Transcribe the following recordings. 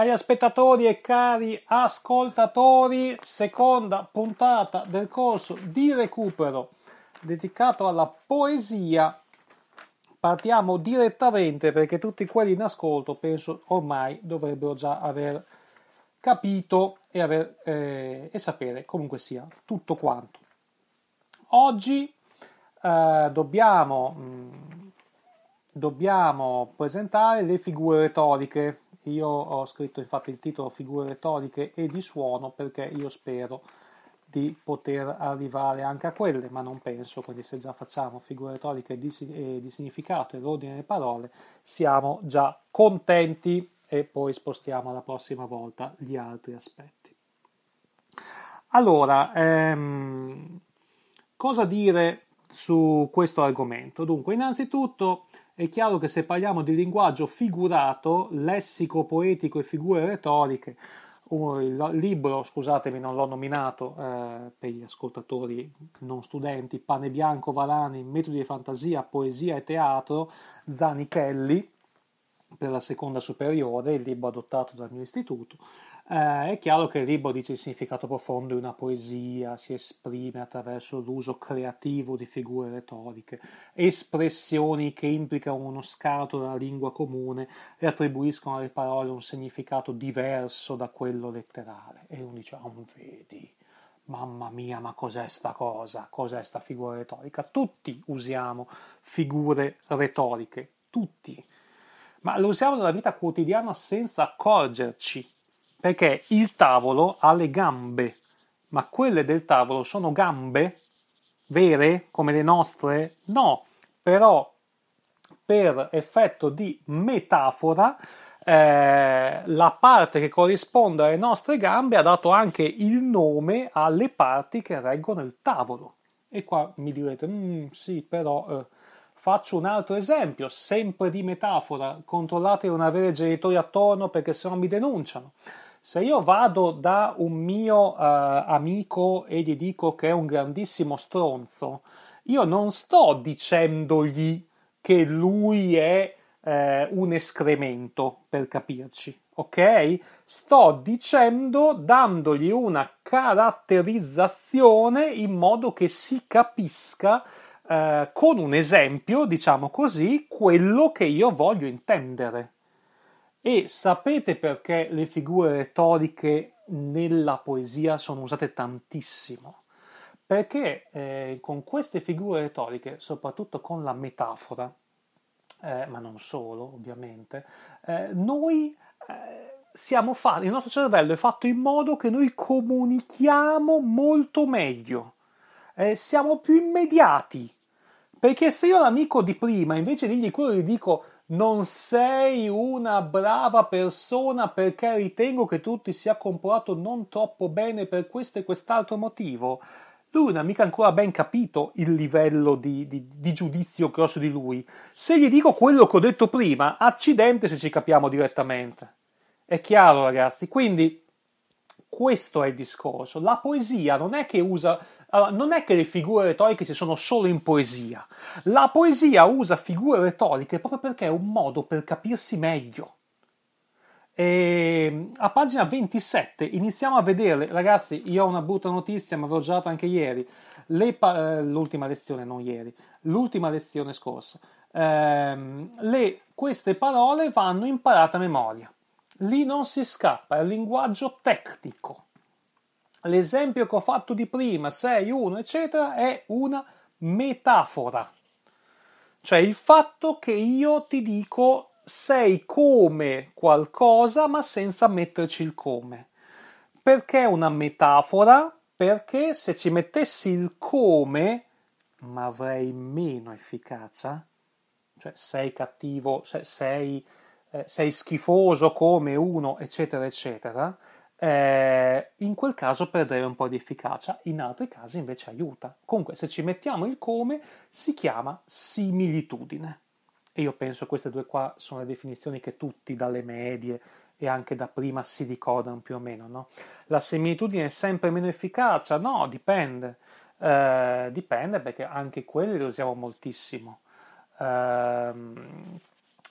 Cari spettatori e cari ascoltatori, seconda puntata del corso di recupero dedicato alla poesia. Partiamo direttamente perché tutti quelli in ascolto penso ormai dovrebbero già aver capito e, aver, eh, e sapere comunque sia tutto quanto. Oggi eh, dobbiamo, mh, mm, dobbiamo presentare le figure retoriche io ho scritto infatti il titolo Figure retoriche e di suono perché io spero di poter arrivare anche a quelle, ma non penso, quindi se già facciamo figure retoriche di, e di significato e l'ordine delle parole, siamo già contenti e poi spostiamo alla prossima volta gli altri aspetti. Allora, ehm, cosa dire su questo argomento? Dunque, innanzitutto è chiaro che se parliamo di linguaggio figurato, lessico poetico e figure retoriche, il libro, scusatemi non l'ho nominato eh, per gli ascoltatori non studenti, Pane Bianco, Varani, Metodi di Fantasia, Poesia e Teatro, Zanichelli, per la seconda superiore, il libro adottato dal mio istituto, eh, è chiaro che il libro dice il significato profondo di una poesia, si esprime attraverso l'uso creativo di figure retoriche, espressioni che implicano uno scarto della lingua comune e attribuiscono alle parole un significato diverso da quello letterale. E uno dice, ah, vedi, mamma mia, ma cos'è sta cosa? Cos'è sta figura retorica? Tutti usiamo figure retoriche, tutti. Ma lo usiamo nella vita quotidiana senza accorgerci perché il tavolo ha le gambe, ma quelle del tavolo sono gambe vere come le nostre? No, però per effetto di metafora eh, la parte che corrisponde alle nostre gambe ha dato anche il nome alle parti che reggono il tavolo. E qua mi direte, mm, sì, però eh, faccio un altro esempio, sempre di metafora, controllate di non avere genitori attorno perché sennò mi denunciano. Se io vado da un mio uh, amico e gli dico che è un grandissimo stronzo, io non sto dicendogli che lui è eh, un escremento, per capirci, ok? Sto dicendo, dandogli una caratterizzazione in modo che si capisca eh, con un esempio, diciamo così, quello che io voglio intendere. E sapete perché le figure retoriche nella poesia sono usate tantissimo? Perché eh, con queste figure retoriche, soprattutto con la metafora, eh, ma non solo ovviamente, eh, noi eh, siamo fatti, il nostro cervello è fatto in modo che noi comunichiamo molto meglio, eh, siamo più immediati. Perché se io l'amico di prima, invece di dirgli quello, gli dico non sei una brava persona perché ritengo che tu ti sia comportato non troppo bene per questo e quest'altro motivo. Lui non ha mica ancora ben capito il livello di, di, di giudizio che ho su di lui. Se gli dico quello che ho detto prima, accidente se ci capiamo direttamente. È chiaro, ragazzi? Quindi, questo è il discorso. La poesia non è che usa allora, non è che le figure retoriche ci sono solo in poesia. La poesia usa figure retoriche proprio perché è un modo per capirsi meglio. E ehm, a pagina 27 iniziamo a vedere, ragazzi, io ho una brutta notizia, ma ve l'ho già data anche ieri, le pa- eh, l'ultima lezione, non ieri, l'ultima lezione scorsa. Ehm, le, queste parole vanno imparate a memoria. Lì non si scappa, è un linguaggio tecnico l'esempio che ho fatto di prima, 6, 1, eccetera, è una metafora. Cioè il fatto che io ti dico sei come qualcosa, ma senza metterci il come. Perché una metafora? Perché se ci mettessi il come, ma avrei meno efficacia. Cioè sei cattivo, sei, sei, eh, sei schifoso come uno, eccetera, eccetera eh, in quel caso perderei un po' di efficacia, in altri casi invece aiuta. Comunque, se ci mettiamo il come, si chiama similitudine. E io penso che queste due qua sono le definizioni che tutti dalle medie e anche da prima si ricordano più o meno, no? La similitudine è sempre meno efficacia? No, dipende. Eh, dipende perché anche quelle le usiamo moltissimo. Eh,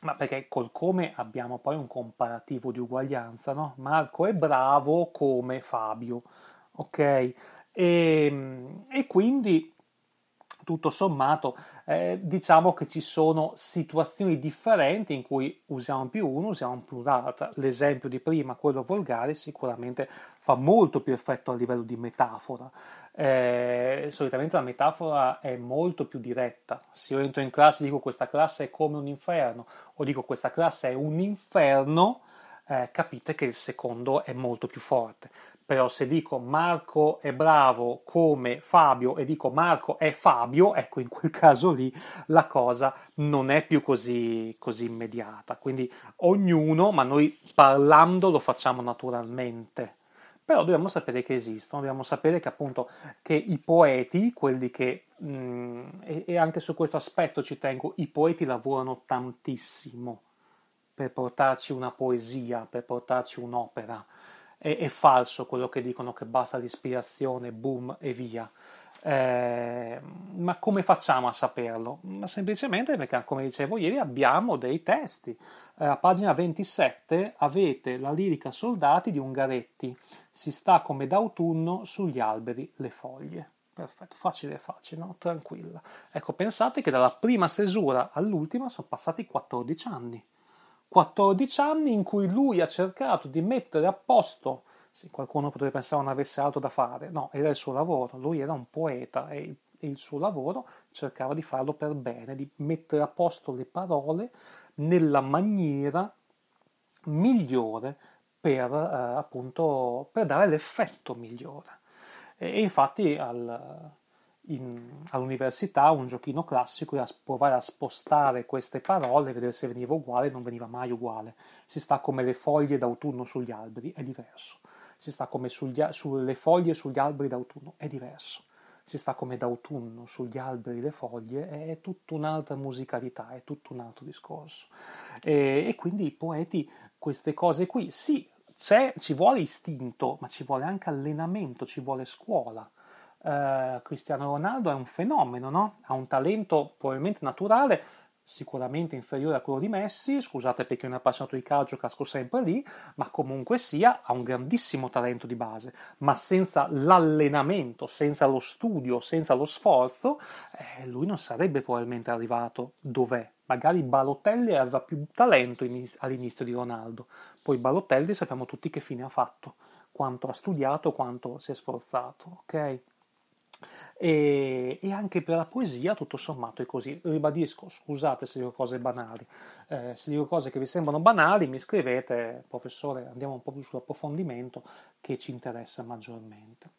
ma perché col come abbiamo poi un comparativo di uguaglianza, no? Marco è bravo come Fabio, ok? E, ehm, e quindi tutto sommato eh, diciamo che ci sono situazioni differenti in cui usiamo più uno, usiamo un plurale. L'esempio di prima, quello volgare, sicuramente fa molto più effetto a livello di metafora eh, solitamente la metafora è molto più diretta. Se io entro in classe e dico questa classe è come un inferno, o dico questa classe è un inferno, eh, capite che il secondo è molto più forte. Però se dico Marco è bravo come Fabio e dico Marco è Fabio, ecco in quel caso lì la cosa non è più così, così immediata. Quindi ognuno, ma noi parlando lo facciamo naturalmente però dobbiamo sapere che esistono, dobbiamo sapere che appunto che i poeti, quelli che, mh, mm, e, e anche su questo aspetto ci tengo, i poeti lavorano tantissimo per portarci una poesia, per portarci un'opera. È, è, falso quello che dicono che basta l'ispirazione, boom e via. Eh, ma come facciamo a saperlo? Ma semplicemente perché, come dicevo ieri, abbiamo dei testi. Eh, a pagina 27 avete la lirica Soldati di Ungaretti, si sta come d'autunno sugli alberi le foglie. Perfetto, facile facile, no? tranquilla. Ecco, pensate che dalla prima stesura all'ultima sono passati 14 anni. 14 anni in cui lui ha cercato di mettere a posto se qualcuno potrebbe pensare non avesse altro da fare, no, era il suo lavoro, lui era un poeta e il, suo lavoro cercava di farlo per bene, di mettere a posto le parole nella maniera migliore per, eh, appunto, per dare l'effetto migliore. E, e infatti al, in, all'università un giochino classico era provare a spostare queste parole, vedere se veniva uguale, non veniva mai uguale. Si sta come le foglie d'autunno sugli alberi, è diverso. Si sta come sugli, sulle foglie sugli alberi d'autunno, è diverso. Si sta come d'autunno sugli alberi le foglie, è, è tutta un'altra musicalità, è tutto un altro discorso. E, e quindi i poeti queste cose qui sì, ci vuole istinto, ma ci vuole anche allenamento, ci vuole scuola. Eh, Cristiano Ronaldo è un fenomeno, no? ha un talento probabilmente naturale, sicuramente inferiore a quello di Messi, scusate perché è un appassionato di calcio casco sempre lì, ma comunque sia ha un grandissimo talento di base, ma senza l'allenamento, senza lo studio, senza lo sforzo, eh, lui non sarebbe probabilmente arrivato dov'è. Magari Balotelli aveva più talento all'inizio di Ronaldo, poi Balotelli sappiamo tutti che fine ha fatto, quanto ha studiato, quanto si è sforzato, ok? E, e, anche per la poesia tutto sommato è così. Ribadisco, scusate se dico cose banali, eh, se dico cose che vi sembrano banali mi scrivete, professore, andiamo un po' più sull'approfondimento che ci interessa maggiormente.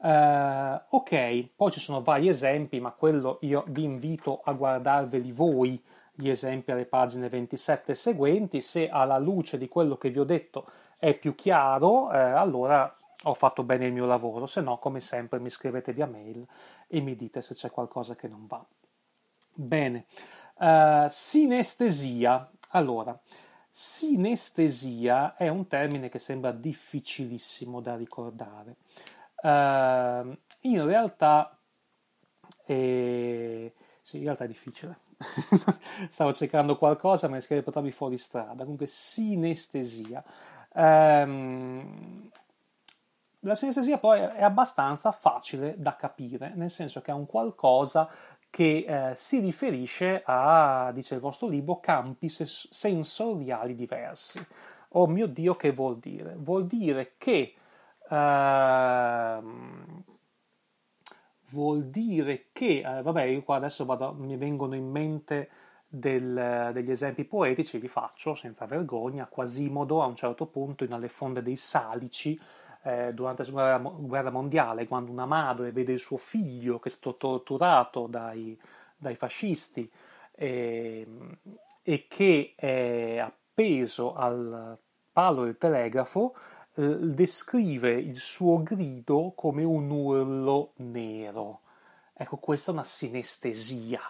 Eh, ok, poi ci sono vari esempi, ma quello io vi invito a guardarveli voi gli esempi alle pagine 27 seguenti. Se alla luce di quello che vi ho detto è più chiaro, eh, allora ho fatto bene il mio lavoro, se no, come sempre, mi scrivete via mail e mi dite se c'è qualcosa che non va. Bene, uh, sinestesia. Allora, sinestesia è un termine che sembra difficilissimo da ricordare. Uh, in realtà, è... sì, in realtà è difficile. stavo cercando qualcosa ma rischiavo di portarmi fuori strada. Comunque, sinestesia. Ehm, la sinestesia poi è abbastanza facile da capire, nel senso che è un qualcosa che eh, si riferisce a, dice il vostro libro, campi ses- sensoriali diversi. Oh mio Dio, che vuol dire? Vuol dire che... Ehm, vuol dire che, eh, vabbè, io qua adesso vado, mi vengono in mente del, degli esempi poetici, li faccio senza vergogna. Quasimodo a un certo punto, in alle fonde dei Salici, eh, durante la seconda guerra, mondiale, quando una madre vede il suo figlio che è stato torturato dai, dai fascisti eh, e che è appeso al palo del telegrafo, eh, descrive il suo grido come un urlo nero. Ecco, questa è una sinestesia,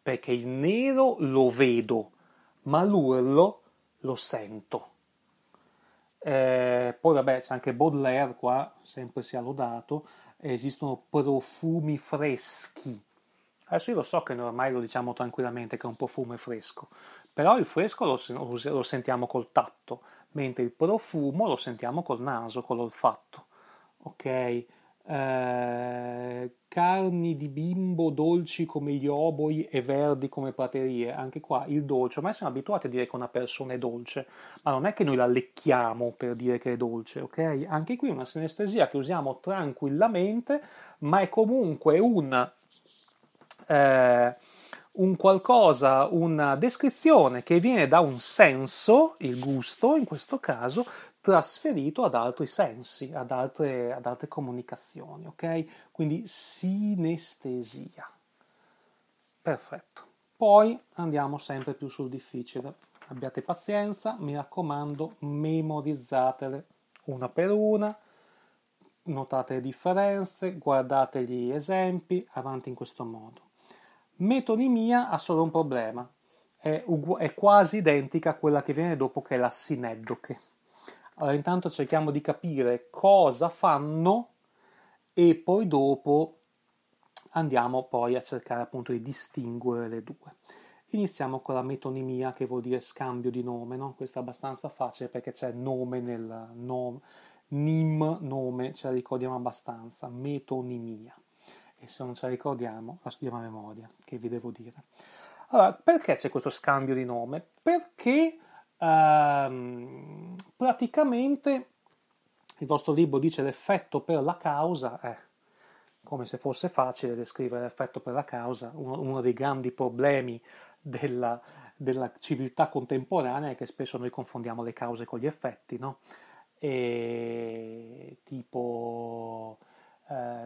perché il nero lo vedo, ma l'urlo lo sento. Eh, poi vabbè c'è anche Baudelaire qua, sempre si è lodato, esistono profumi freschi. Adesso io lo so che ormai lo diciamo tranquillamente che è un profumo fresco, però il fresco lo, lo sentiamo col tatto, mentre il profumo lo sentiamo col naso, con l'olfatto. Ok? Eh, carni di bimbo dolci come gli oboi e verdi come praterie. Anche qua il dolce, ormai siamo abituati a dire che una persona è dolce, ma non è che noi la lecchiamo per dire che è dolce, ok? Anche qui una sinestesia che usiamo tranquillamente, ma è comunque un. Eh, un qualcosa, una descrizione che viene da un senso, il gusto in questo caso, trasferito ad altri sensi, ad altre, ad altre comunicazioni, ok? Quindi sinestesia. Perfetto. Poi andiamo sempre più sul difficile. Abbiate pazienza, mi raccomando, memorizzatele una per una, notate le differenze, guardate gli esempi, avanti in questo modo. Metonimia ha solo un problema, è, ugu- è quasi identica a quella che viene dopo che è la sineddoche. Allora intanto cerchiamo di capire cosa fanno e poi dopo andiamo poi a cercare appunto di distinguere le due. Iniziamo con la metonimia che vuol dire scambio di nome, no? questo è abbastanza facile perché c'è nome nel nome, nim nome, ce la ricordiamo abbastanza, metonimia e se non ce la ricordiamo la studiamo a memoria, che vi devo dire. Allora, perché c'è questo scambio di nome? Perché ehm, praticamente il vostro libro dice l'effetto per la causa, eh, come se fosse facile descrivere l'effetto per la causa, uno, uno dei grandi problemi della, della, civiltà contemporanea è che spesso noi confondiamo le cause con gli effetti, no? E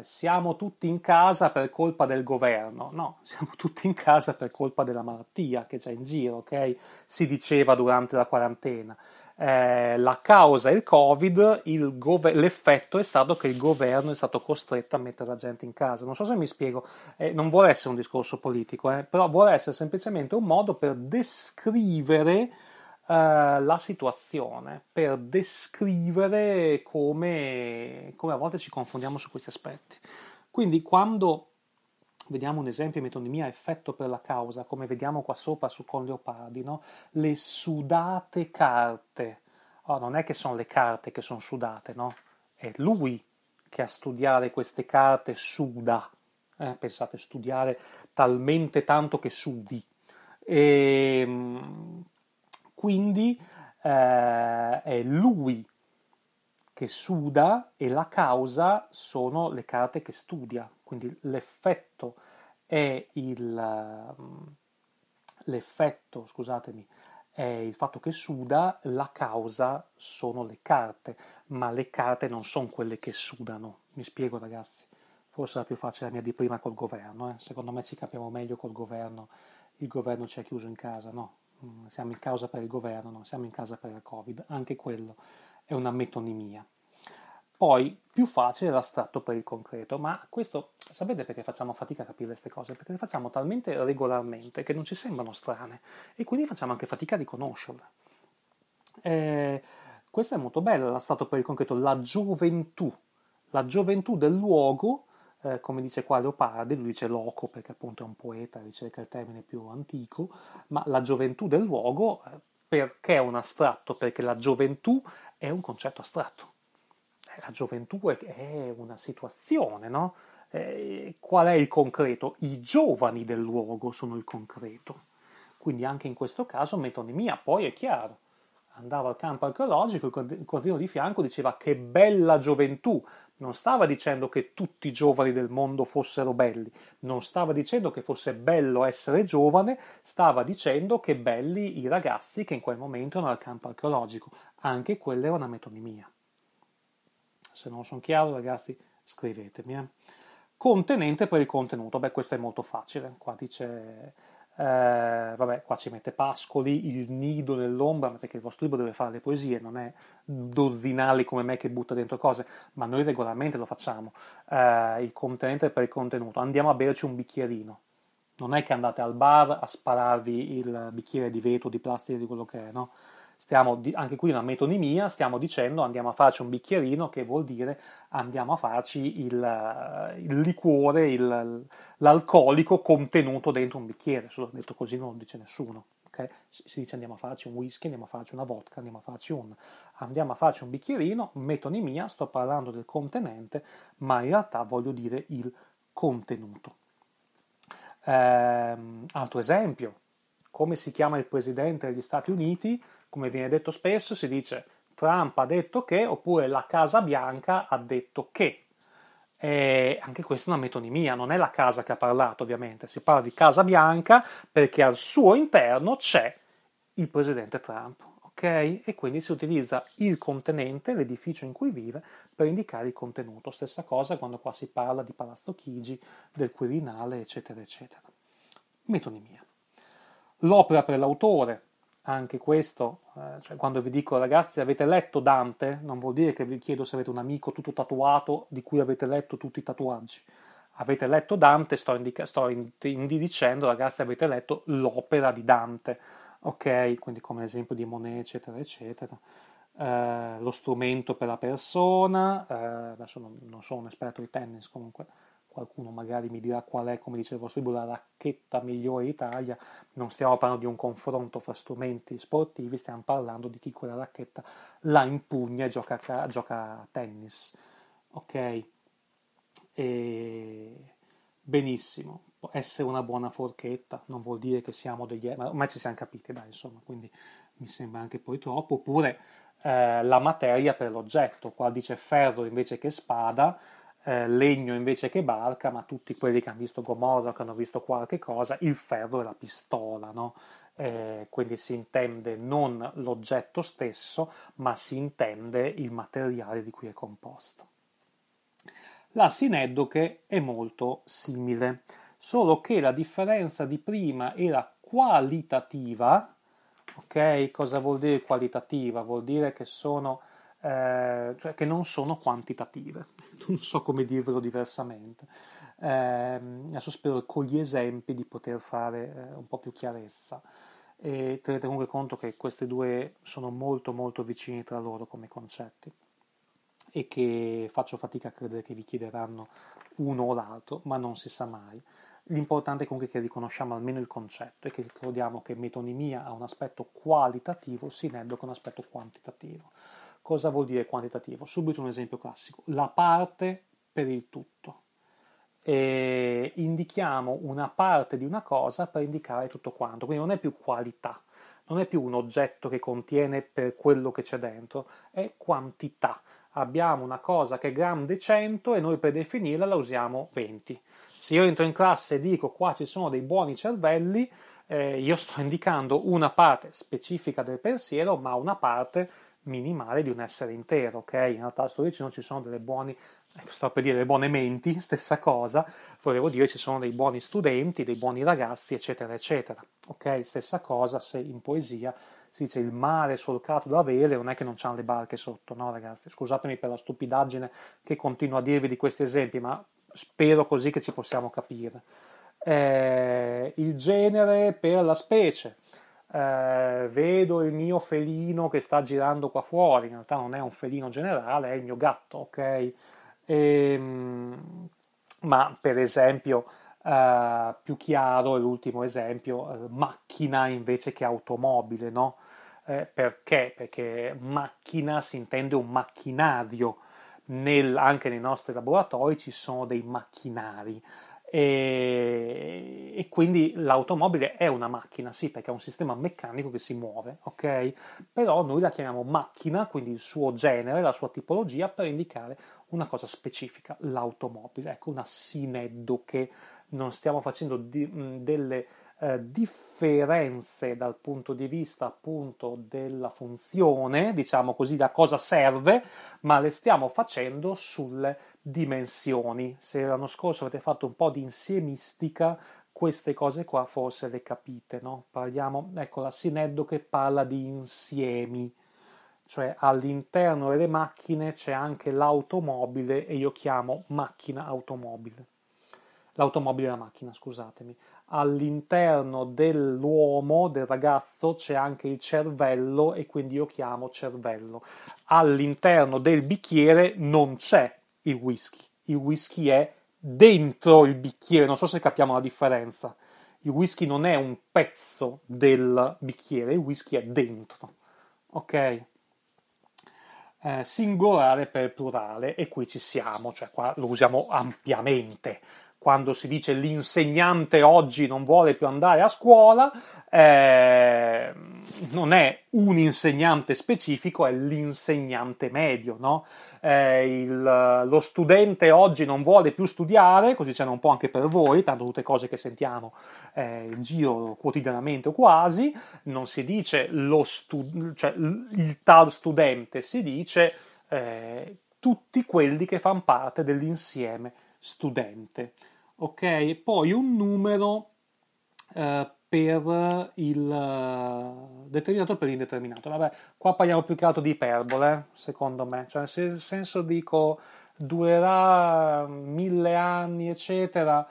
siamo tutti in casa per colpa del governo, no, siamo tutti in casa per colpa della malattia che c'è in giro, ok? Si diceva durante la quarantena. Eh, la causa è il Covid, il gov- l'effetto è stato che il governo è stato costretto a mettere la gente in casa. Non so se mi spiego, eh, non vuole essere un discorso politico, eh, però vuole essere semplicemente un modo per descrivere eh, la situazione per descrivere come, come a volte ci confondiamo su questi aspetti. Quindi quando vediamo un esempio di metonimia effetto per la causa, come vediamo qua sopra su con Leopardi, no? le sudate carte, oh, non è che sono le carte che sono sudate, no? è lui che a studiare queste carte suda, eh, pensate studiare talmente tanto che sudi. E, ehm, quindi eh, è lui che suda e la causa sono le carte che studia, quindi l'effetto è il, mm, l'effetto, scusatemi, è il fatto che suda, la causa sono le carte, ma le carte non sono quelle che sudano. Mi spiego ragazzi, forse era più facile la mia di prima col governo, eh? secondo me ci capiamo meglio col governo, il governo ci ha chiuso in casa, no? Mm, siamo in causa per il governo, non siamo in causa per il Covid, anche quello è una metonimia. Poi più facile l'astratto per il concreto, ma questo sapete perché facciamo fatica a capire queste cose? Perché le facciamo talmente regolarmente che non ci sembrano strane e quindi facciamo anche fatica a riconoscerle. Eh, questa è molto bella l'astratto per il concreto, la gioventù, la gioventù del luogo eh, come dice qua Leopardi, lui dice loco perché appunto è un poeta, ricerca il termine più antico, ma la gioventù del luogo eh, perché è un astratto? Perché la gioventù è un concetto astratto. Eh, la gioventù è una situazione, no? qual è il concreto? I giovani del luogo sono il concreto. Quindi anche in questo caso metonimia, poi è chiaro andava al campo archeologico, il contadino di fianco diceva che bella gioventù, non stava dicendo che tutti i giovani del mondo fossero belli, non stava dicendo che fosse bello essere giovane, stava dicendo che belli i ragazzi che in quel momento erano al campo archeologico. Anche quella era una metonimia. Se non sono chiaro, ragazzi, scrivetemi. Eh. Contenente per il contenuto, beh, questo è molto facile. Qua dice eh, vabbè, qua ci mette Pascoli, il nido nell'ombra, perché il vostro libro deve fare le poesie, non è dozzinali come me che butta dentro cose, ma noi regolarmente lo facciamo. Eh, il contenente per il contenuto, andiamo a berci un bicchierino. Non è che andate al bar a spararvi il bicchiere di vetro, di plastica, di quello che è, no? Stiamo di, anche qui una metonimia, stiamo dicendo andiamo a farci un bicchierino, che vuol dire andiamo a farci il, il liquore, il, l'alcolico contenuto dentro un bicchiere. Solo detto così non lo dice nessuno. Okay? Si dice andiamo a farci un whisky, andiamo a farci una vodka, andiamo a farci un, andiamo a farci un bicchierino, metonimia, sto parlando del contenente, ma in realtà voglio dire il contenuto. Ehm, altro esempio, come si chiama il presidente degli Stati Uniti, come viene detto spesso, si dice Trump ha detto che oppure la Casa Bianca ha detto che. E anche questa è una metonimia, non è la casa che ha parlato ovviamente, si parla di Casa Bianca perché al suo interno c'è il presidente Trump, ok? E quindi si utilizza il contenente, l'edificio in cui vive, per indicare il contenuto. Stessa cosa quando qua si parla di Palazzo Chigi, del Quirinale, eccetera, eccetera. Metonimia. L'opera per l'autore, anche questo, eh, cioè quando vi dico ragazzi avete letto Dante, non vuol dire che vi chiedo se avete un amico tutto tatuato di cui avete letto tutti i tatuaggi. Avete letto Dante, sto, indica- sto in- indicendo ragazzi avete letto l'opera di Dante, ok? Quindi come esempio di Monet, eccetera, eccetera. Eh, lo strumento per la persona, eh, adesso non, non sono un esperto di tennis comunque, qualcuno magari mi dirà qual è, come dicevo Stibo, la racchetta migliore d'Italia, non stiamo parlando di un confronto fra strumenti sportivi, stiamo parlando di chi quella racchetta la impugna e gioca, a, gioca a tennis. Ok? E... Benissimo. Essere una buona forchetta non vuol dire che siamo degli... ma ormai ci siamo capiti, dai, insomma, quindi mi sembra anche poi troppo. Oppure... Eh, la materia per l'oggetto. Qua dice ferro invece che spada, eh, legno invece che barca, ma tutti quelli che hanno visto Gomorra, che hanno visto qualche cosa, il ferro e la pistola, no? Eh, quindi si intende non l'oggetto stesso, ma si intende il materiale di cui è composto. La sineddoche è molto simile, solo che la differenza di prima era qualitativa. Ok, cosa vuol dire qualitativa? Vuol dire che sono eh, cioè che non sono quantitative, non so come dirvelo diversamente. Eh, adesso spero con gli esempi di poter fare eh, un po' più chiarezza e tenete comunque conto che queste due sono molto molto vicini tra loro come concetti e che faccio fatica a credere che vi chiederanno uno o l'altro, ma non si sa mai. L'importante è comunque che riconosciamo almeno il concetto e che ricordiamo che metonimia ha un aspetto qualitativo, sineddo con un aspetto quantitativo. Cosa vuol dire quantitativo? Subito un esempio classico. La parte per il tutto. E indichiamo una parte di una cosa per indicare tutto quanto, quindi non è più qualità, non è più un oggetto che contiene per quello che c'è dentro, è quantità. Abbiamo una cosa che è grande 100 e noi per definirla la usiamo 20. Se io entro in classe e dico qua ci sono dei buoni cervelli, eh, io sto indicando una parte specifica del pensiero, ma una parte minimale di un essere intero, ok? In realtà storici non ci sono delle buone, ecco, sto per dire delle buone menti, stessa cosa, volevo dire ci sono dei buoni studenti, dei buoni ragazzi, eccetera, eccetera, ok? Stessa cosa se in poesia si dice il mare solcato da vele, non è che non c'hanno le barche sotto, no ragazzi? Scusatemi per la stupidaggine che continuo a dirvi di questi esempi, ma spero così che ci possiamo capire. Eh, il genere per la specie eh, vedo il mio felino che sta girando qua fuori, in realtà non è un felino generale, è il mio gatto, ok? E, ehm, ma per esempio, eh, più chiaro è l'ultimo esempio, eh, macchina invece che automobile, no? Eh, perché? Perché macchina si intende un macchinario, Nel, anche nei nostri laboratori ci sono dei macchinari e, e, quindi l'automobile è una macchina, sì, perché è un sistema meccanico che si muove, ok? Però noi la chiamiamo macchina, quindi il suo genere, la sua tipologia, per indicare una cosa specifica, l'automobile, ecco una sineddoche. Non stiamo facendo di, mh, delle eh, differenze dal punto di vista appunto della funzione, diciamo così, da cosa serve, ma le stiamo facendo sulle dimensioni. Se l'anno scorso avete fatto un po' di insiemistica, queste cose qua forse le capite, no? Parliamo, ecco, la Sineddo che parla di insiemi, cioè all'interno delle macchine c'è anche l'automobile e io chiamo macchina automobile l'automobile e la macchina, scusatemi all'interno dell'uomo, del ragazzo, c'è anche il cervello e quindi io chiamo cervello. All'interno del bicchiere non c'è il whisky, il whisky è dentro il bicchiere, non so se capiamo la differenza. Il whisky non è un pezzo del bicchiere, il whisky è dentro. Ok? Eh, singolare per plurale e qui ci siamo, cioè qua lo usiamo ampiamente quando si dice l'insegnante oggi non vuole più andare a scuola, eh, non è un insegnante specifico, è l'insegnante medio. No? Eh, il, lo studente oggi non vuole più studiare, così c'è un po' anche per voi, tanto tutte cose che sentiamo eh, in giro quotidianamente o quasi, non si dice lo stu- cioè, il tal studente, si dice eh, tutti quelli che fanno parte dell'insieme studente. Ok, poi un numero eh, per il eh, determinato per l'indeterminato. Vabbè, qua parliamo più che altro di iperbole, secondo me. Cioè, nel senso dico durerà mille anni, eccetera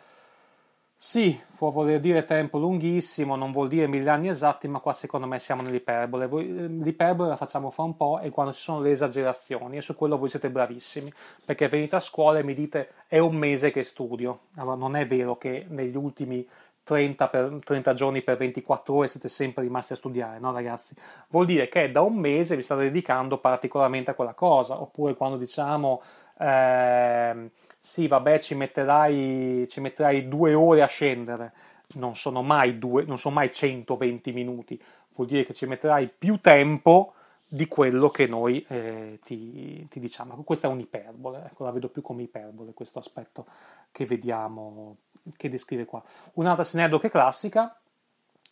sì, può voler dire tempo lunghissimo, non vuol dire mille anni esatti, ma qua secondo me siamo nell'iperbole. Eh, l'iperbole la facciamo fra un po' e quando ci sono le esagerazioni, e su quello voi siete bravissimi, perché venite a scuola e mi dite è un mese che studio. Allora non è vero che negli ultimi 30, per, 30 giorni per 24 ore siete sempre rimasti a studiare, no ragazzi? Vuol dire che da un mese vi state dedicando particolarmente a quella cosa, oppure quando diciamo... Eh, sì, vabbè, ci metterai, ci metterai due ore a scendere, non sono mai, due, non sono mai 120 minuti, vuol dire che ci metterai più tempo di quello che noi eh, ti, ti, diciamo. Questa è un'iperbole, ecco, la vedo più come iperbole questo aspetto che vediamo, che descrive qua. Un'altra sineddoche classica,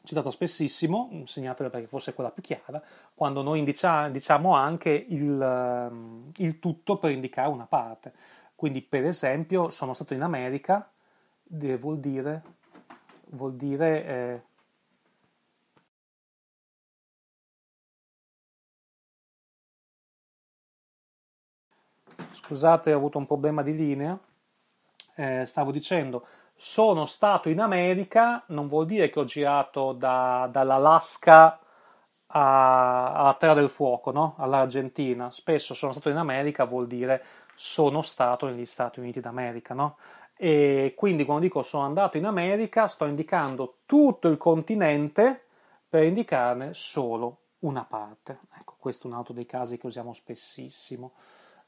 citata spessissimo, segnatela perché forse è quella più chiara, quando noi indicia, diciamo anche il, ehm, il tutto per indicare una parte. Quindi, per esempio, sono stato in America, vuol dire, vuol dire eh, scusate, ho avuto un problema di linea. Eh, stavo dicendo, sono stato in America, non vuol dire che ho girato da, dall'Alaska alla Terra del Fuoco, no? all'Argentina. Spesso sono stato in America, vuol dire sono stato negli Stati Uniti d'America, no? E quindi quando dico sono andato in America sto indicando tutto il continente per indicarne solo una parte. Ecco, questo è un altro dei casi che usiamo spessissimo.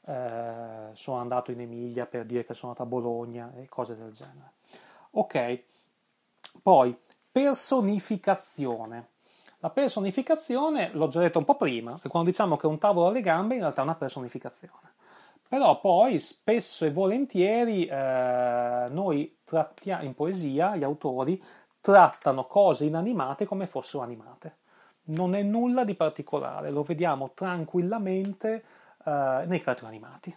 Eh, sono andato in Emilia per dire che sono andato a Bologna e cose del genere. Ok, poi personificazione. La personificazione, l'ho già detto un po' prima, quando diciamo che un tavolo alle gambe in realtà è una personificazione. Però poi spesso e volentieri eh, noi trattiamo in poesia, gli autori trattano cose inanimate come fossero animate. Non è nulla di particolare, lo vediamo tranquillamente eh, nei creatori animati.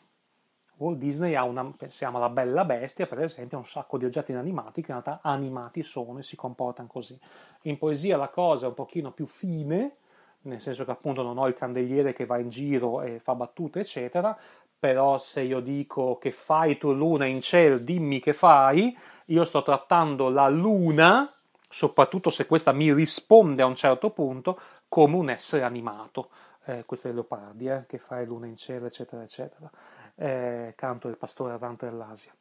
Walt Disney ha una, pensiamo alla Bella Bestia, per esempio, un sacco di oggetti inanimati che in realtà animati sono e si comportano così. In poesia la cosa è un pochino più fine, nel senso che appunto non ho il candeliere che va in giro e fa battute, eccetera, però se io dico che fai tu luna in cielo, dimmi che fai, io sto trattando la luna, soprattutto se questa mi risponde a un certo punto, come un essere animato. Eh, questo è Leopardi, eh, che fai luna in cielo, eccetera, eccetera. Eh, canto del pastore avanti dell'Asia.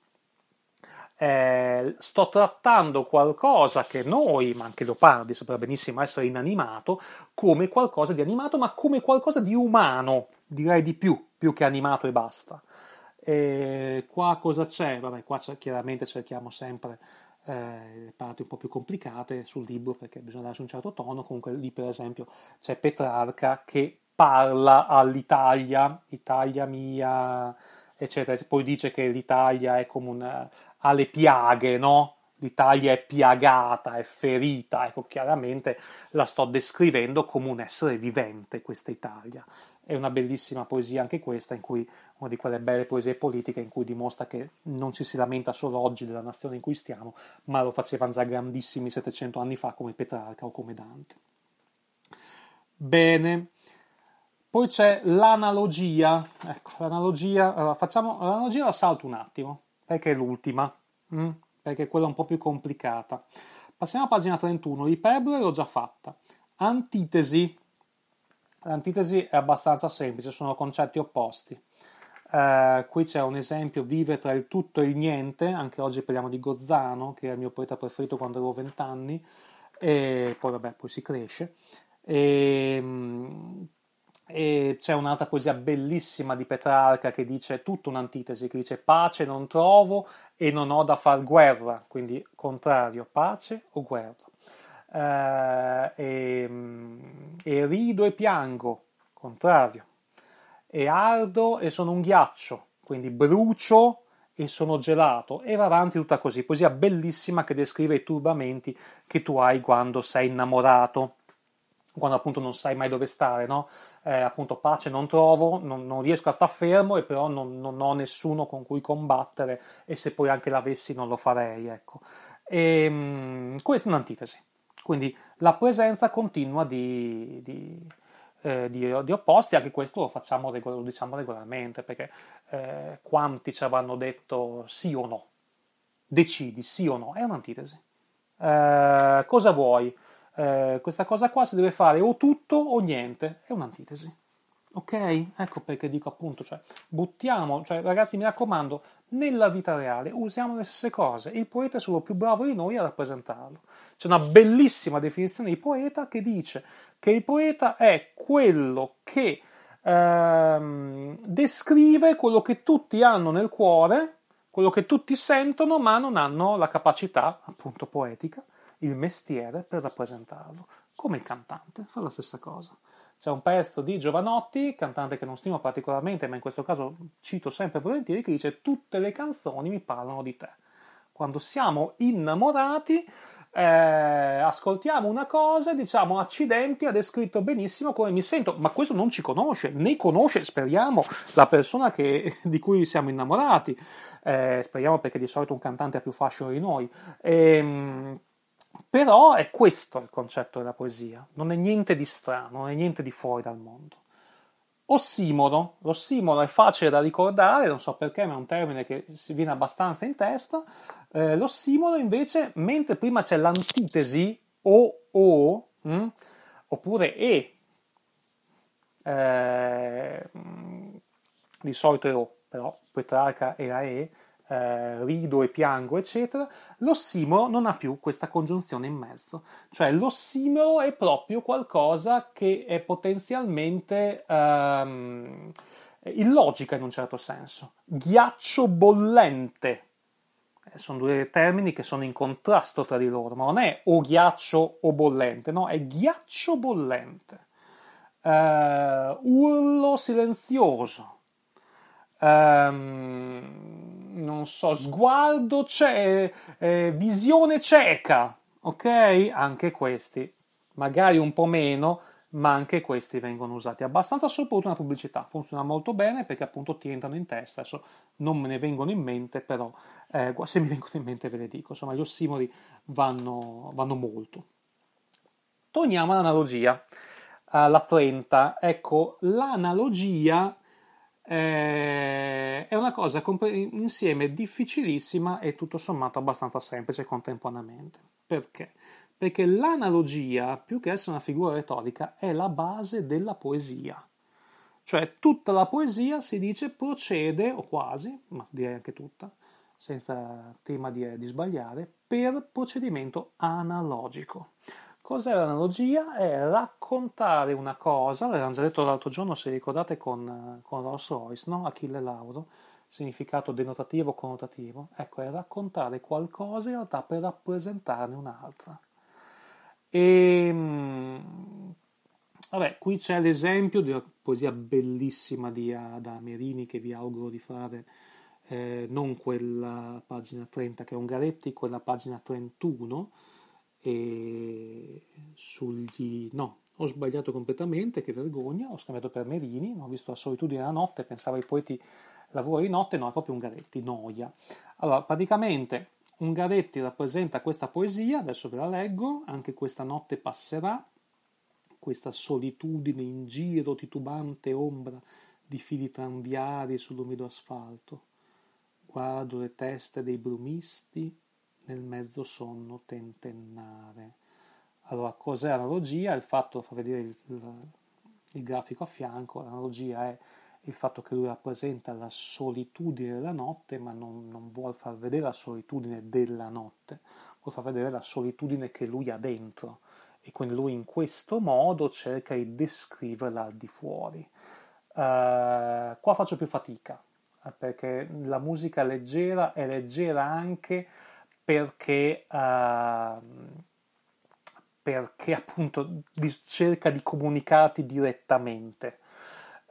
Eh, sto trattando qualcosa che noi, ma anche Leopardi, sapeva benissimo essere inanimato, come qualcosa di animato, ma come qualcosa di umano direi di più, più che animato e basta. E qua cosa c'è? Vabbè, qua chiaramente cerchiamo sempre eh, parti un po' più complicate sul libro perché bisogna darci un certo tono, comunque lì per esempio c'è Petrarca che parla all'Italia, Italia mia, eccetera, poi dice che l'Italia è come una, eh, ha le piaghe, no? L'Italia è piagata, è ferita, ecco chiaramente la sto descrivendo come un essere vivente questa Italia, è una bellissima poesia anche questa, in cui una di quelle belle poesie politiche in cui dimostra che non ci si lamenta solo oggi della nazione in cui stiamo, ma lo facevano già grandissimi 700 anni fa come Petrarca o come Dante. Bene. Poi c'è l'analogia. Ecco, l'analogia, allora facciamo, l'analogia la salto un attimo, perché è l'ultima, mh? Mm? perché è quella un po' più complicata. Passiamo a pagina 31, riperbero l'ho già fatta. Antitesi, L'antitesi è abbastanza semplice, sono concetti opposti. Eh, qui c'è un esempio, vive tra il tutto e il niente, anche oggi parliamo di Gozzano, che è il mio poeta preferito quando avevo vent'anni, e poi vabbè, poi si cresce. E, ehm, e c'è un'altra poesia bellissima di Petrarca che dice tutta un'antitesi, che dice pace non trovo e non ho da far guerra, quindi contrario, pace o guerra, eh, e, e rido e piango, contrario, e ardo e sono un ghiaccio, quindi brucio e sono gelato e va avanti tutta così, poesia bellissima che descrive i turbamenti che tu hai quando sei innamorato, quando appunto non sai mai dove stare, no? Eh, appunto pace non trovo, non, non, riesco a star fermo e però non, non, ho nessuno con cui combattere e se poi anche l'avessi non lo farei, ecco. E, ehm, mh, questa è un'antitesi. Quindi la presenza continua di, di, eh, di, di opposti, anche questo lo, facciamo, lo diciamo regolarmente, perché eh, quanti ci avranno detto sì o no? Decidi sì o no, è un'antitesi. Eh, cosa vuoi? Eh, questa cosa qua si deve fare o tutto o niente, è un'antitesi. Ok? Ecco perché dico appunto, cioè, buttiamo, cioè, ragazzi, mi raccomando, nella vita reale usiamo le stesse cose. Il poeta è solo più bravo di noi a rappresentarlo. C'è una bellissima definizione di poeta che dice che il poeta è quello che ehm, descrive quello che tutti hanno nel cuore, quello che tutti sentono, ma non hanno la capacità, appunto poetica, il mestiere per rappresentarlo. Come il cantante, fa la stessa cosa c'è un pezzo di Giovanotti, cantante che non stimo particolarmente, ma in questo caso cito sempre volentieri, che dice tutte le canzoni mi parlano di te. Quando siamo innamorati, eh, ascoltiamo una cosa e diciamo accidenti, ha descritto benissimo come mi sento, ma questo non ci conosce, né conosce, speriamo, la persona che, di cui siamo innamorati. Eh, speriamo perché di solito un cantante ha più fascino di noi. Ehm, però è questo il concetto della poesia, non è niente di strano, non è niente di fuori dal mondo. Ossimoro, l'ossimoro è facile da ricordare, non so perché, ma è un termine che si viene abbastanza in testa. Eh, l'ossimoro invece, mentre prima c'è l'antitesi o o, mh, hm, oppure e, eh, di solito è o, però Petrarca era e, eh, rido e piango, eccetera, l'ossimoro non ha più questa congiunzione in mezzo. Cioè l'ossimoro è proprio qualcosa che è potenzialmente ehm, illogica in un certo senso. Ghiaccio bollente. Eh, sono due termini che sono in contrasto tra di loro, ma non è o ghiaccio o bollente, no, è ghiaccio bollente. Uh, urlo silenzioso, ehm, non so, sguardo, ce- eh, eh, visione cieca, ok? Anche questi, magari un po' meno, ma anche questi vengono usati abbastanza soprattutto una pubblicità. Funziona molto bene perché appunto ti entrano in testa. Adesso non me ne vengono in mente, però eh, se mi vengono in mente ve le dico. Insomma, gli ossimori vanno, vanno molto. Torniamo all'analogia, alla 30. Ecco, l'analogia eh, è una cosa comp- insieme difficilissima e tutto sommato abbastanza semplice contemporaneamente. Perché? Perché l'analogia, più che essere una figura retorica, è la base della poesia. Cioè tutta la poesia si dice procede, o quasi, ma direi anche tutta, senza tema di, di sbagliare, per procedimento analogico. Cos'è l'analogia? È raccontare una cosa, l'avevamo già detto l'altro giorno, se ricordate, con, eh, con Rolls Royce, no? Achille Lauro, significato denotativo connotativo. Ecco, è raccontare qualcosa in realtà per rappresentarne un'altra. E ehm, vabbè, qui c'è l'esempio di una poesia bellissima di Adamerini che vi auguro di fare. Eh, non quella pagina 30 che è Ungaretti, Garetti, quella pagina 31 e sugli... no, ho sbagliato completamente, che vergogna, ho scambiato per Merini, ho visto La solitudine la notte, pensavo ai poeti lavori di notte, no, è proprio Ungaretti, noia. Allora, praticamente Ungaretti rappresenta questa poesia, adesso ve la leggo, anche questa notte passerà, questa solitudine in giro, titubante ombra di fili tranviari sull'umido asfalto. Guardo le teste dei brumisti, nel mezzo sonno tentennare. Allora, cos'è l'analogia? Il fatto, fa vedere il, il, il grafico a fianco, l'analogia è il fatto che lui rappresenta la solitudine della notte, ma non, non vuole far vedere la solitudine della notte, vuol far vedere la solitudine che lui ha dentro e quindi lui in questo modo cerca di descriverla al di fuori. Uh, qua faccio più fatica eh, perché la musica leggera è leggera anche perché, uh, perché appunto dis- cerca di comunicarti direttamente.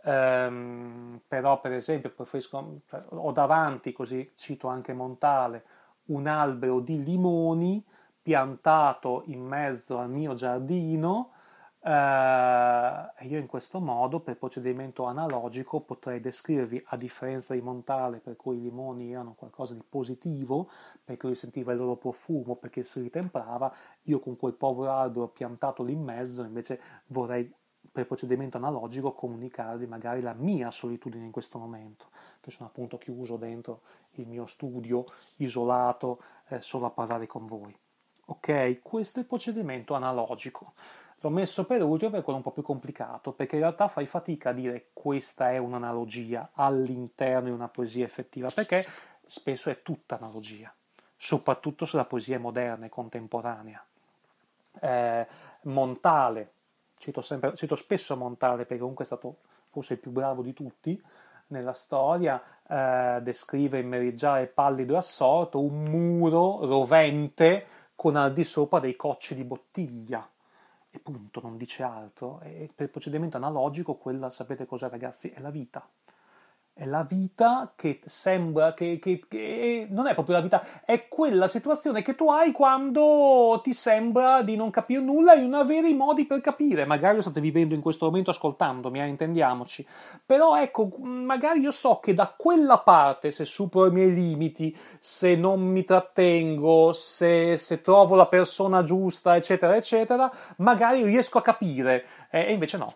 Um, però per esempio preferisco, cioè, ho davanti, così cito anche Montale, un albero di limoni piantato in mezzo al mio giardino eh, e io in questo modo, per procedimento analogico, potrei descrivervi, a differenza di Montale, per cui i limoni erano qualcosa di positivo, perché lui sentiva il loro profumo, perché si ritemprava, io con quel povero albero piantato lì in mezzo, invece vorrei per procedimento analogico comunicarvi magari la mia solitudine in questo momento, che sono appunto chiuso dentro il mio studio, isolato, eh, solo a parlare con voi. Ok, questo è il procedimento analogico. L'ho messo per ultimo per quello un po' più complicato, perché in realtà fai fatica a dire questa è un'analogia all'interno di una poesia effettiva, perché spesso è tutta analogia, soprattutto se la poesia è moderna e contemporanea. Eh, Montale, cito, sempre, cito, spesso Montale perché comunque è stato forse il più bravo di tutti nella storia, eh, descrive in Meriggiare pallido e assorto un muro rovente con al di sopra dei cocci di bottiglia e punto, non dice altro. E per il procedimento analogico quella, sapete cos'è ragazzi, è la vita è la vita che sembra che, che, che, non è proprio la vita, è quella situazione che tu hai quando ti sembra di non capire nulla e non avere i modi per capire. Magari lo state vivendo in questo momento ascoltandomi, eh, intendiamoci. Però ecco, magari io so che da quella parte, se supero i miei limiti, se non mi trattengo, se, se trovo la persona giusta, eccetera, eccetera, magari riesco a capire. Eh, e invece no.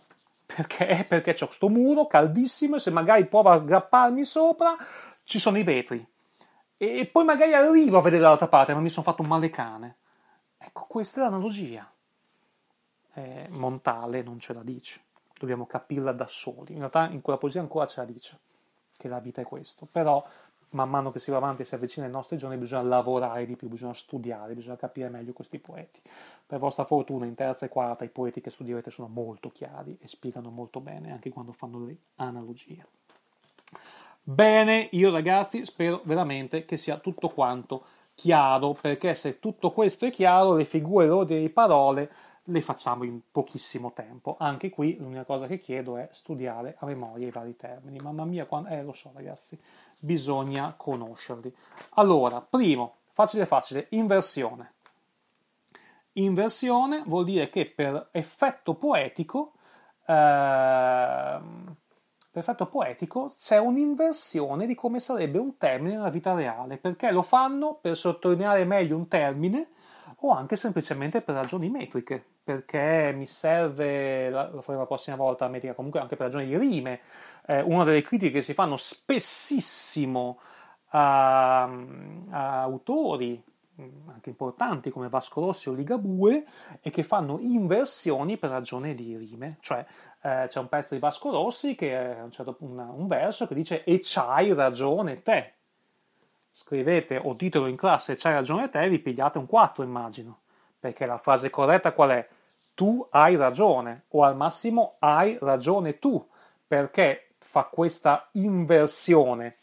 Perché? Perché c'è questo muro caldissimo e se magari provo a aggrapparmi sopra ci sono i vetri. E poi magari arrivo a vedere dall'altra parte, ma mi sono fatto un male cane. Ecco, questa è l'analogia. Eh, Montale non ce la dice, dobbiamo capirla da soli. In realtà in quella poesia ancora ce la dice, che la vita è questo. Però man mano che si va avanti e si avvicina ai nostri giorni bisogna lavorare di più, bisogna studiare, bisogna capire meglio questi poeti. Per vostra fortuna in terza e quarta i poeti che studierete sono molto chiari e spiegano molto bene anche quando fanno le analogie. Bene, io ragazzi spero veramente che sia tutto quanto chiaro, perché se tutto questo è chiaro le figure, l'ordine di parole le facciamo in pochissimo tempo. Anche qui l'unica cosa che chiedo è studiare a memoria i vari termini. Mamma mia, quando... eh lo so ragazzi, bisogna conoscerli. Allora, primo, facile facile, inversione. Inversione vuol dire che per effetto poetico, eh, per effetto poetico c'è un'inversione di come sarebbe un termine nella vita reale, perché lo fanno per sottolineare meglio un termine o anche semplicemente per ragioni metriche, perché mi serve, lo faremo la prossima volta, metrica comunque anche per ragioni di rime, eh, una delle critiche che si fanno spessissimo a, a autori mm, anche importanti come Vasco Rossi o Ligabue è che fanno inversioni per ragione di rime, cioè eh, c'è un pezzo di Vasco Rossi che è eh, un, certo, una, un verso che dice e c'hai ragione te. Scrivete o ditelo in classe e c'hai ragione te, vi pigliate un 4 immagino, perché la frase corretta qual è? tu hai ragione o al massimo hai ragione tu perché fa questa inversione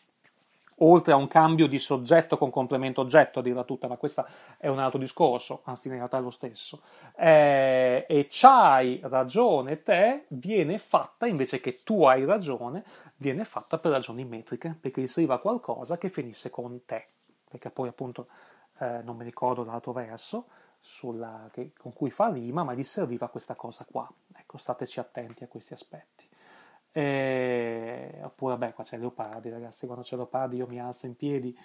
oltre a un cambio di soggetto con complemento oggetto a dirla tutta ma questo è un altro discorso anzi in realtà è lo stesso eh, e c'hai ragione te viene fatta invece che tu hai ragione viene fatta per ragioni metriche perché riscriva qualcosa che finisse con te perché poi appunto eh, non mi ricordo l'altro verso sulla, che, con cui fa rima, ma gli serviva questa cosa qua. Ecco, stateci attenti a questi aspetti. E, eh, oppure, beh, qua c'è Leopardi, ragazzi. Quando c'è Leopardi, io mi alzo in piedi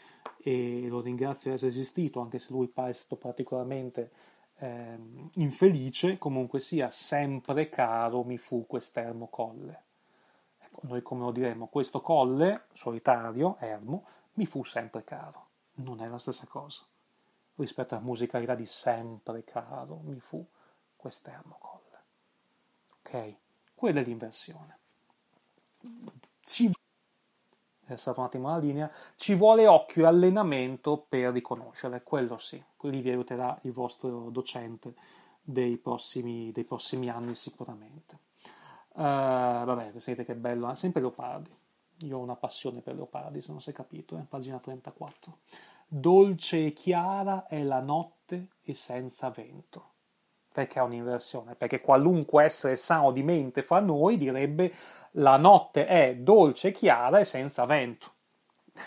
e lo ringrazio di essere esistito, anche se lui pare stato particolarmente eh, infelice. Comunque sia, sempre caro mi fu quest'ermo colle. Ecco, noi come lo diremmo, questo colle solitario, ermo, mi fu sempre caro. Non è la stessa cosa rispetto a musicalità di sempre caro mi fu quest'ermo colle. Ok? Quella è l'inversione. Ci... stata un attimo la linea. Ci vuole occhio e allenamento per riconoscere, quello sì. Lì vi aiuterà il vostro docente dei prossimi, dei prossimi anni sicuramente. Uh, vabbè, vedete che bello, sempre leopardi. Io ho una passione per leopardi, se non si è capito, è eh? pagina 34 dolce e chiara è la notte e senza vento. Perché è un'inversione? Perché qualunque essere sano di mente fra noi direbbe la notte è dolce, chiara e senza vento.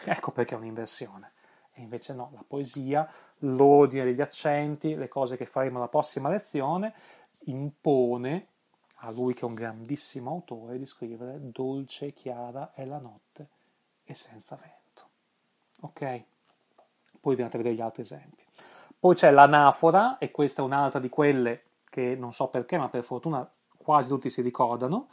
Ecco perché è un'inversione. E invece no, la poesia, l'ordine degli accenti, le cose che faremo alla prossima lezione, impone a lui che è un grandissimo autore di scrivere dolce, e chiara è la notte e senza vento. Ok? poi vi andate a vedere gli altri esempi. Poi c'è l'anafora, e questa è un'altra di quelle che non so perché, ma per fortuna quasi tutti si ricordano,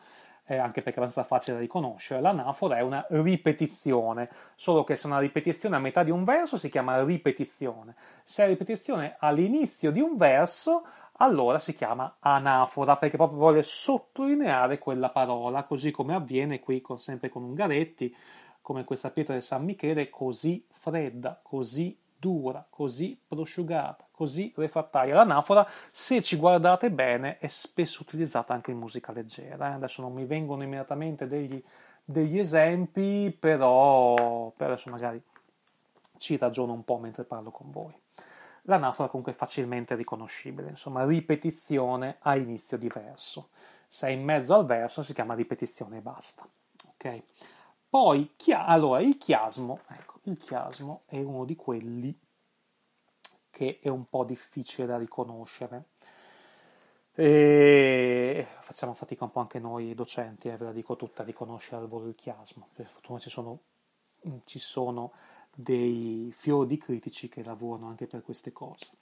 eh, anche perché è abbastanza facile da riconoscere. L'anafora è una ripetizione, solo che se una ripetizione a metà di un verso si chiama ripetizione, se è ripetizione all'inizio di un verso allora si chiama anafora perché proprio vuole sottolineare quella parola, così come avviene qui con, sempre con Ungaretti, come questa pietra di San Michele così fredda, così dura, così prosciugata, così refrattaria. L'anafora, se ci guardate bene, è spesso utilizzata anche in musica leggera. Eh? Adesso non mi vengono immediatamente degli, degli esempi, però per adesso magari ci ragiono un po' mentre parlo con voi. L'anafora comunque è facilmente riconoscibile, insomma, ripetizione a inizio di verso. Se è in mezzo al verso si chiama ripetizione e basta. Okay? Poi, chi- allora, il chiasmo, ecco, il chiasmo è uno di quelli che è un po' difficile da riconoscere. E facciamo fatica un po' anche noi docenti, eh, ve la dico tutta, a riconoscere al volo il chiasmo. Per fortuna ci sono, ci sono dei fiori di critici che lavorano anche per queste cose.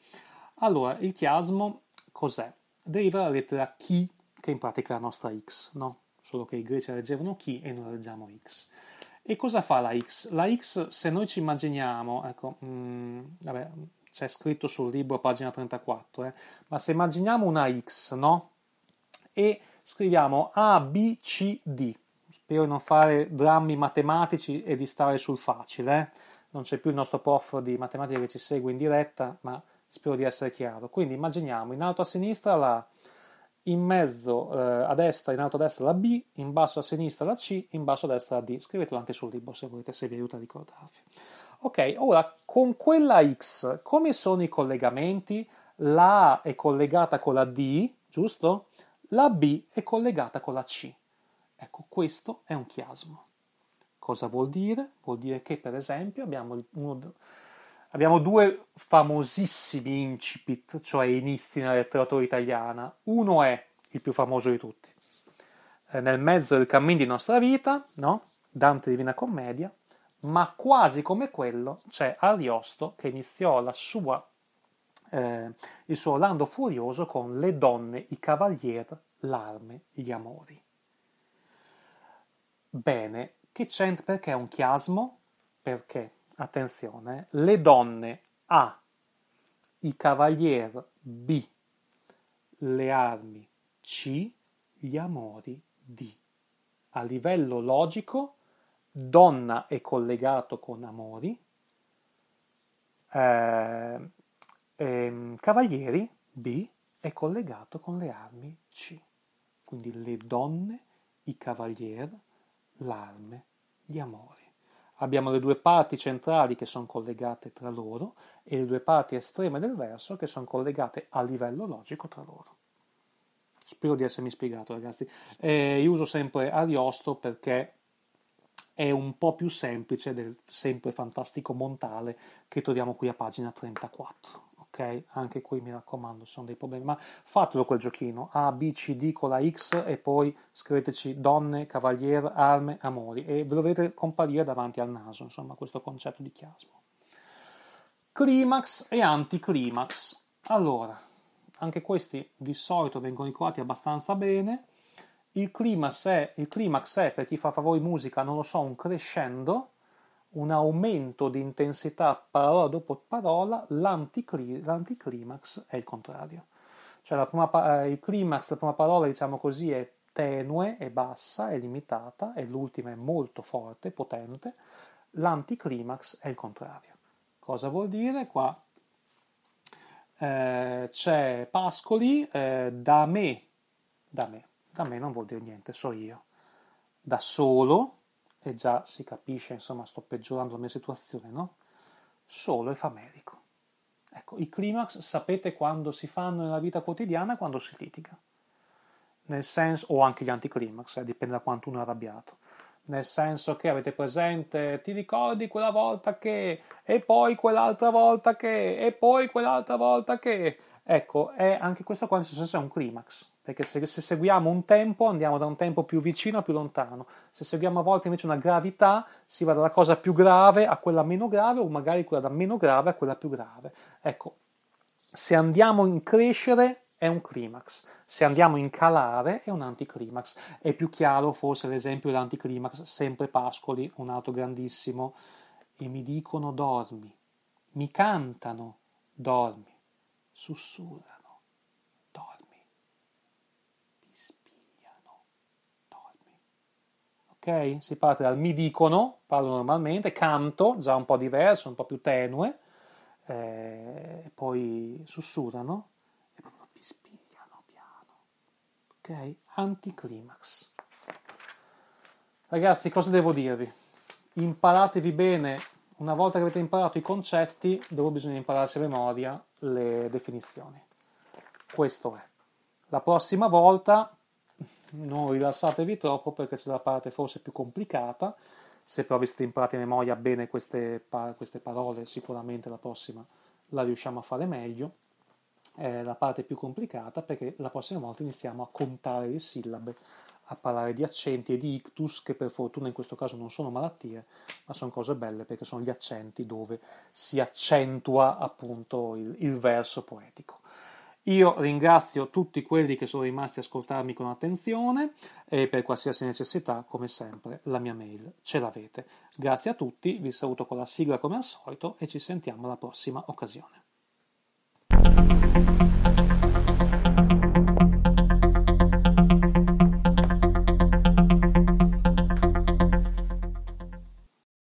Allora, il chiasmo cos'è? Deriva dalla lettera chi, che in pratica è la nostra x, no? Solo che i greci leggevano chi e noi leggiamo x. E cosa fa la X? La X, se noi ci immaginiamo, ecco, mh, mm, vabbè, c'è scritto sul libro, pagina 34, eh, ma se immaginiamo una X, no? E scriviamo A, B, C, D. Spero di non fare drammi matematici e di stare sul facile, eh? non c'è più il nostro prof di matematica che ci segue in diretta, ma spero di essere chiaro. Quindi immaginiamo in alto a sinistra la in mezzo eh, a destra, in alto a destra la B, in basso a sinistra la C, in basso a destra la D. Scrivetelo anche sul libro se volete, se vi aiuta a ricordarvi. Ok, ora con quella X come sono i collegamenti? La A è collegata con la D, giusto? La B è collegata con la C. Ecco, questo è un chiasmo. Cosa vuol dire? Vuol dire che, per esempio, abbiamo uno, Abbiamo due famosissimi incipit, cioè inizi nella letteratura italiana. Uno è il più famoso di tutti. Eh, nel mezzo del cammino di nostra vita, no? Dante Divina Commedia, ma quasi come quello c'è Ariosto che iniziò sua, eh, il suo Orlando furioso con le donne, i cavalier, l'arme, gli amori. Bene, che c'entra perché è un chiasmo? Perché attenzione, le donne A, i cavalier B, le armi C, gli amori D. A livello logico, donna è collegato con amori, eh, ehm, cavalieri B è collegato con le armi C. Quindi le donne, i cavalier, l'arme, gli amori. Abbiamo le due parti centrali che sono collegate tra loro e le due parti estreme del verso che sono collegate a livello logico tra loro. Spero di essermi spiegato ragazzi. Eh, io uso sempre Ariosto perché è un po' più semplice del sempre fantastico Montale che troviamo qui a pagina 34 ok? Anche qui mi raccomando, sono dei problemi, ma fatelo quel giochino, A, B, C, D con la X e poi scriveteci donne, cavaliere, arme, amori e ve lo vedete comparire davanti al naso, insomma, questo concetto di chiasmo. Climax e anticlimax. Allora, anche questi di solito vengono ricordati abbastanza bene. Il climax, è, il climax è, per chi fa favori musica, non lo so, un crescendo un aumento di intensità parola dopo parola, l'anticli- l'anticlimax è il contrario. Cioè pa- eh, il climax, la prima parola, diciamo così, è tenue, è bassa, è limitata, e l'ultima è molto forte, potente. L'anticlimax è il contrario. Cosa vuol dire? Qua eh, c'è Pascoli, eh, da me, da me, da me non vuol dire niente, so io. Da solo, e già si capisce, insomma, sto peggiorando la mia situazione, no? Solo famelico. Ecco, i climax sapete quando si fanno nella vita quotidiana, quando si litiga. Nel senso, o anche gli anticlimax, eh, dipende da quanto uno è arrabbiato. Nel senso che avete presente, ti ricordi quella volta che, e poi quell'altra volta che, e poi quell'altra volta che. Ecco, è anche questo qua nel senso è un climax perché se, se, seguiamo un tempo andiamo da un tempo più vicino a più lontano, se seguiamo a volte invece una gravità si va dalla cosa più grave a quella meno grave o magari quella da meno grave a quella più grave. Ecco, se andiamo in crescere è un climax, se andiamo in calare è un anticlimax. È più chiaro forse l'esempio dell'anticlimax, sempre Pascoli, un altro grandissimo, e mi dicono dormi, mi cantano dormi, sussurra ok? Si parte dal mi dicono, parlo normalmente, canto, già un po' diverso, un po' più tenue, eh, poi sussurrano e proprio pispigliano piano, ok? Anticlimax. Ragazzi, cosa devo dirvi? Imparatevi bene, una volta che avete imparato i concetti, dopo bisogna impararsi a memoria le definizioni. Questo è. La prossima volta non rilassatevi troppo perché c'è la parte forse più complicata. Se però vi strimpate a memoria bene queste, queste, parole, sicuramente la prossima la riusciamo a fare meglio. È la parte più complicata perché la prossima volta iniziamo a contare le sillabe, a parlare di accenti e di ictus, che per fortuna in questo caso non sono malattie, ma sono cose belle perché sono gli accenti dove si accentua appunto il, il verso poetico. Io ringrazio tutti quelli che sono rimasti a ascoltarmi con attenzione e per qualsiasi necessità, come sempre, la mia mail ce l'avete. Grazie a tutti, vi saluto con la sigla come al solito e ci sentiamo alla prossima occasione.